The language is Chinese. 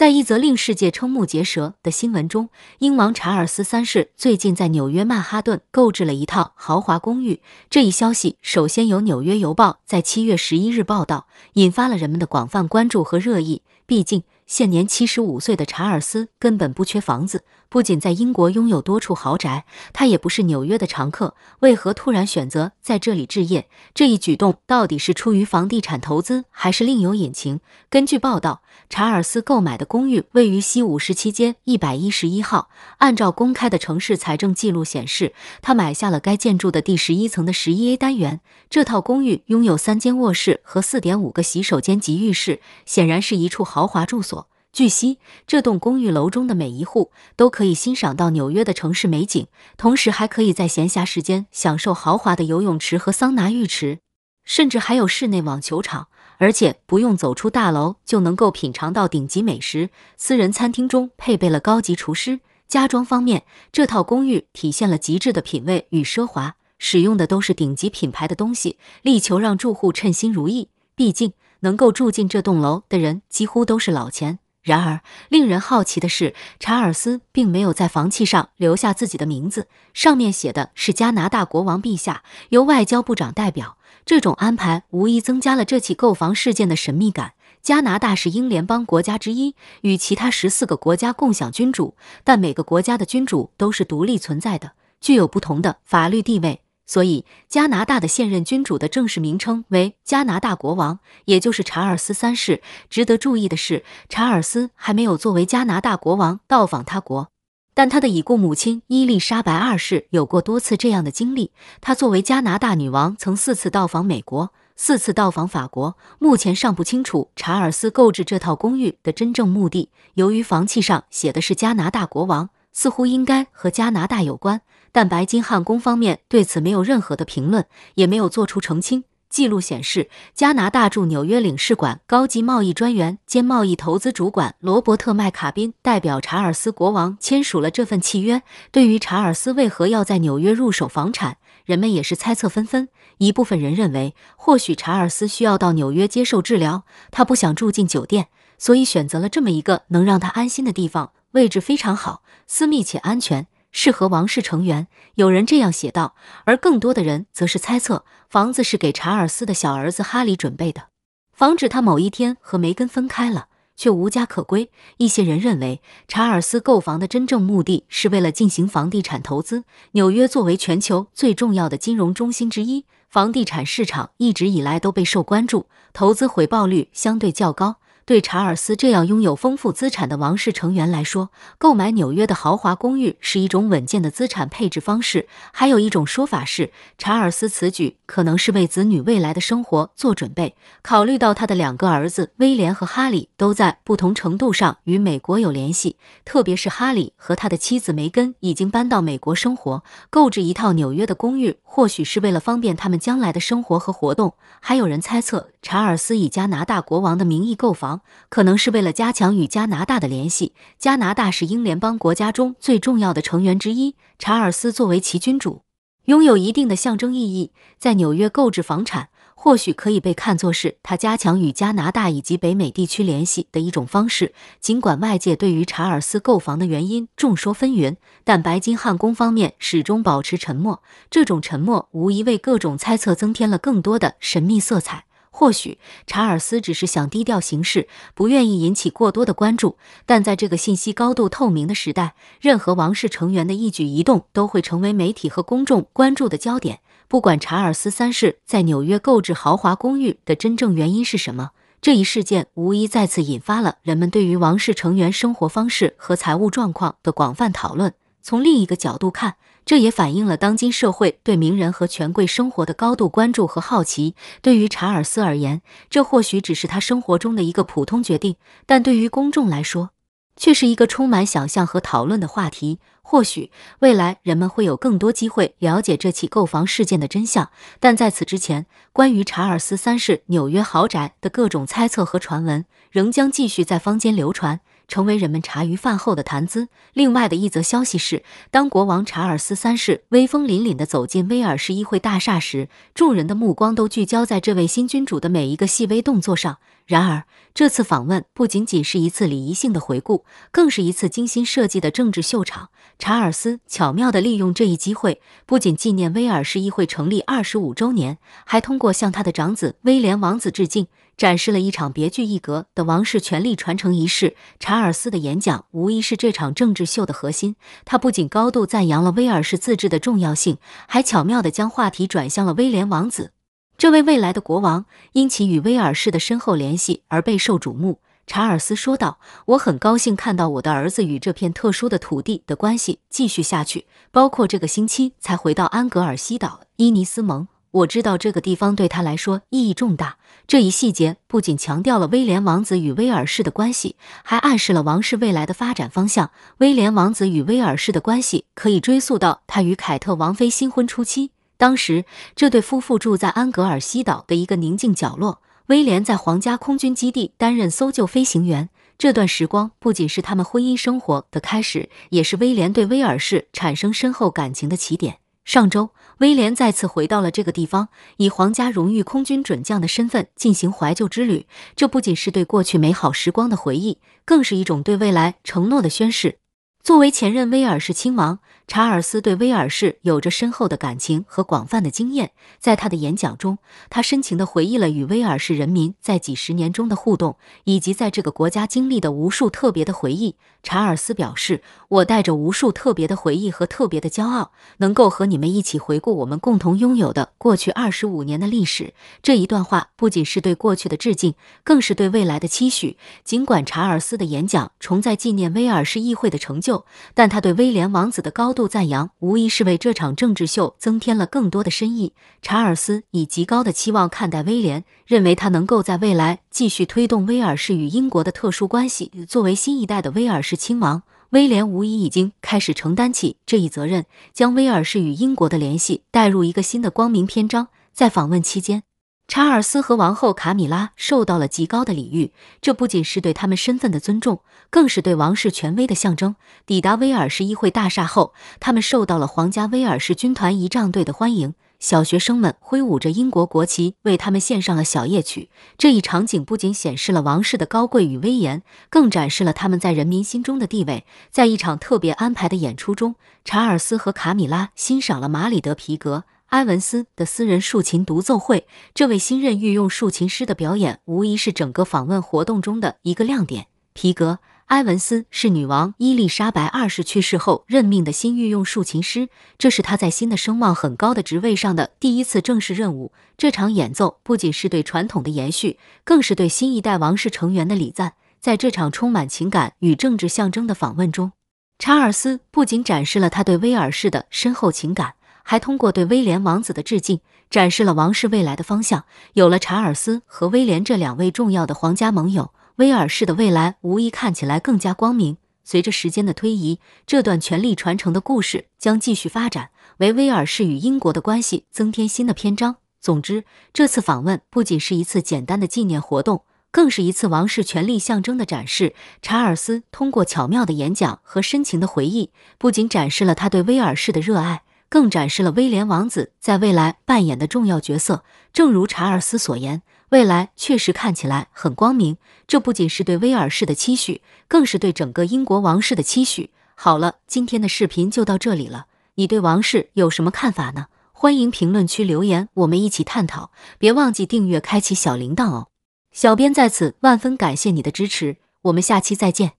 在一则令世界瞠目结舌的新闻中，英王查尔斯三世最近在纽约曼哈顿购置了一套豪华公寓。这一消息首先由《纽约邮报》在七月十一日报道，引发了人们的广泛关注和热议。毕竟，现年七十五岁的查尔斯根本不缺房子，不仅在英国拥有多处豪宅，他也不是纽约的常客。为何突然选择在这里置业？这一举动到底是出于房地产投资，还是另有隐情？根据报道，查尔斯购买的公寓位于西五十七街一百一十一号。按照公开的城市财政记录显示，他买下了该建筑的第十一层的十一 A 单元。这套公寓拥有三间卧室和四点五个洗手间及浴室，显然是一处豪。豪华住所。据悉，这栋公寓楼中的每一户都可以欣赏到纽约的城市美景，同时还可以在闲暇时间享受豪华的游泳池和桑拿浴池，甚至还有室内网球场。而且不用走出大楼就能够品尝到顶级美食。私人餐厅中配备了高级厨师。家装方面，这套公寓体现了极致的品味与奢华，使用的都是顶级品牌的东西，力求让住户称心如意。毕竟。能够住进这栋楼的人几乎都是老钱。然而，令人好奇的是，查尔斯并没有在房契上留下自己的名字，上面写的是“加拿大国王陛下，由外交部长代表”。这种安排无疑增加了这起购房事件的神秘感。加拿大是英联邦国家之一，与其他十四个国家共享君主，但每个国家的君主都是独立存在的，具有不同的法律地位。所以，加拿大的现任君主的正式名称为加拿大国王，也就是查尔斯三世。值得注意的是，查尔斯还没有作为加拿大国王到访他国，但他的已故母亲伊丽莎白二世有过多次这样的经历。她作为加拿大女王曾四次到访美国，四次到访法国。目前尚不清楚查尔斯购置这套公寓的真正目的。由于房契上写的是加拿大国王。似乎应该和加拿大有关，但白金汉宫方面对此没有任何的评论，也没有做出澄清。记录显示，加拿大驻纽约领事馆高级贸易专员兼贸易投资主管罗伯特麦卡宾代表查尔斯国王签署了这份契约。对于查尔斯为何要在纽约入手房产，人们也是猜测纷纷。一部分人认为，或许查尔斯需要到纽约接受治疗，他不想住进酒店，所以选择了这么一个能让他安心的地方。位置非常好，私密且安全，适合王室成员。有人这样写道，而更多的人则是猜测，房子是给查尔斯的小儿子哈里准备的，防止他某一天和梅根分开了却无家可归。一些人认为，查尔斯购房的真正目的是为了进行房地产投资。纽约作为全球最重要的金融中心之一，房地产市场一直以来都备受关注，投资回报率相对较高。对查尔斯这样拥有丰富资产的王室成员来说，购买纽约的豪华公寓是一种稳健的资产配置方式。还有一种说法是，查尔斯此举可能是为子女未来的生活做准备。考虑到他的两个儿子威廉和哈里都在不同程度上与美国有联系，特别是哈里和他的妻子梅根已经搬到美国生活，购置一套纽约的公寓，或许是为了方便他们将来的生活和活动。还有人猜测。查尔斯以加拿大国王的名义购房，可能是为了加强与加拿大的联系。加拿大是英联邦国家中最重要的成员之一，查尔斯作为其君主，拥有一定的象征意义。在纽约购置房产，或许可以被看作是他加强与加拿大以及北美地区联系的一种方式。尽管外界对于查尔斯购房的原因众说纷纭，但白金汉宫方面始终保持沉默。这种沉默无疑为各种猜测增添了更多的神秘色彩。或许查尔斯只是想低调行事，不愿意引起过多的关注。但在这个信息高度透明的时代，任何王室成员的一举一动都会成为媒体和公众关注的焦点。不管查尔斯三世在纽约购置豪华公寓的真正原因是什么，这一事件无疑再次引发了人们对于王室成员生活方式和财务状况的广泛讨论。从另一个角度看，这也反映了当今社会对名人和权贵生活的高度关注和好奇。对于查尔斯而言，这或许只是他生活中的一个普通决定；但对于公众来说，却是一个充满想象和讨论的话题。或许未来人们会有更多机会了解这起购房事件的真相，但在此之前，关于查尔斯三世纽约豪宅的各种猜测和传闻仍将继续在坊间流传。成为人们茶余饭后的谈资。另外的一则消息是，当国王查尔斯三世威风凛凛地走进威尔士议会大厦时，众人的目光都聚焦在这位新君主的每一个细微动作上。然而，这次访问不仅仅是一次礼仪性的回顾，更是一次精心设计的政治秀场。查尔斯巧妙地利用这一机会，不仅纪念威尔士议会成立二十五周年，还通过向他的长子威廉王子致敬。展示了一场别具一格的王室权力传承仪式。查尔斯的演讲无疑是这场政治秀的核心。他不仅高度赞扬了威尔士自治的重要性，还巧妙地将话题转向了威廉王子——这位未来的国王，因其与威尔士的深厚联系而备受瞩目。查尔斯说道：“我很高兴看到我的儿子与这片特殊的土地的关系继续下去，包括这个星期才回到安格尔西岛伊尼斯蒙。”我知道这个地方对他来说意义重大。这一细节不仅强调了威廉王子与威尔士的关系，还暗示了王室未来的发展方向。威廉王子与威尔士的关系可以追溯到他与凯特王妃新婚初期。当时，这对夫妇住在安格尔西岛的一个宁静角落。威廉在皇家空军基地担任搜救飞行员。这段时光不仅是他们婚姻生活的开始，也是威廉对威尔士产生深厚感情的起点。上周。威廉再次回到了这个地方，以皇家荣誉空军准将的身份进行怀旧之旅。这不仅是对过去美好时光的回忆，更是一种对未来承诺的宣誓。作为前任威尔士亲王。查尔斯对威尔士有着深厚的感情和广泛的经验，在他的演讲中，他深情地回忆了与威尔士人民在几十年中的互动，以及在这个国家经历的无数特别的回忆。查尔斯表示：“我带着无数特别的回忆和特别的骄傲，能够和你们一起回顾我们共同拥有的过去二十五年的历史。”这一段话不仅是对过去的致敬，更是对未来的期许。尽管查尔斯的演讲重在纪念威尔士议会的成就，但他对威廉王子的高度。赞扬无疑是为这场政治秀增添了更多的深意。查尔斯以极高的期望看待威廉，认为他能够在未来继续推动威尔士与英国的特殊关系。作为新一代的威尔士亲王，威廉无疑已经开始承担起这一责任，将威尔士与英国的联系带入一个新的光明篇章。在访问期间。查尔斯和王后卡米拉受到了极高的礼遇，这不仅是对他们身份的尊重，更是对王室权威的象征。抵达威尔士议会大厦后，他们受到了皇家威尔士军团仪仗队的欢迎，小学生们挥舞着英国国旗，为他们献上了小夜曲。这一场景不仅显示了王室的高贵与威严，更展示了他们在人民心中的地位。在一场特别安排的演出中，查尔斯和卡米拉欣赏了马里德皮革。埃文斯的私人竖琴独奏会，这位新任御用竖琴师的表演无疑是整个访问活动中的一个亮点。皮格埃文斯是女王伊丽莎白二世去世后任命的新御用竖琴师，这是他在新的声望很高的职位上的第一次正式任务。这场演奏不仅是对传统的延续，更是对新一代王室成员的礼赞。在这场充满情感与政治象征的访问中，查尔斯不仅展示了他对威尔士的深厚情感。还通过对威廉王子的致敬，展示了王室未来的方向。有了查尔斯和威廉这两位重要的皇家盟友，威尔士的未来无疑看起来更加光明。随着时间的推移，这段权力传承的故事将继续发展，为威尔士与英国的关系增添新的篇章。总之，这次访问不仅是一次简单的纪念活动，更是一次王室权力象征的展示。查尔斯通过巧妙的演讲和深情的回忆，不仅展示了他对威尔士的热爱。更展示了威廉王子在未来扮演的重要角色。正如查尔斯所言，未来确实看起来很光明。这不仅是对威尔士的期许，更是对整个英国王室的期许。好了，今天的视频就到这里了。你对王室有什么看法呢？欢迎评论区留言，我们一起探讨。别忘记订阅、开启小铃铛哦！小编在此万分感谢你的支持，我们下期再见。